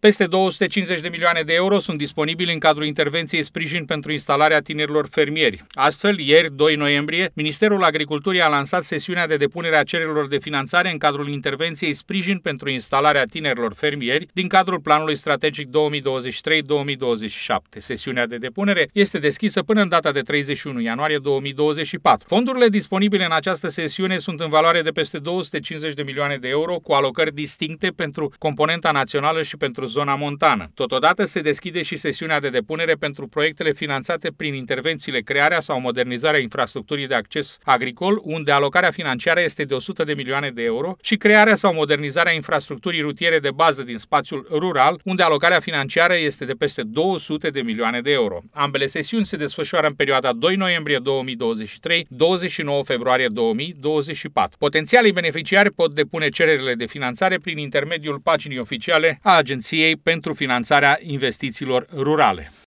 Peste 250 de milioane de euro sunt disponibili în cadrul intervenției Sprijin pentru instalarea tinerilor fermieri. Astfel, ieri, 2 noiembrie, Ministerul Agriculturii a lansat sesiunea de depunere a cererilor de finanțare în cadrul intervenției Sprijin pentru instalarea tinerilor fermieri din cadrul Planului Strategic 2023-2027. Sesiunea de depunere este deschisă până în data de 31 ianuarie 2024. Fondurile disponibile în această sesiune sunt în valoare de peste 250 de milioane de euro, cu alocări distincte pentru componenta națională și pentru zona montană. Totodată se deschide și sesiunea de depunere pentru proiectele finanțate prin intervențiile crearea sau modernizarea infrastructurii de acces agricol, unde alocarea financiară este de 100 de milioane de euro, și crearea sau modernizarea infrastructurii rutiere de bază din spațiul rural, unde alocarea financiară este de peste 200 de milioane de euro. Ambele sesiuni se desfășoară în perioada 2 noiembrie 2023-29 februarie 2024. Potențialii beneficiari pot depune cererile de finanțare prin intermediul paginii oficiale a agenției Comisiei pentru Finanțarea Investițiilor Rurale.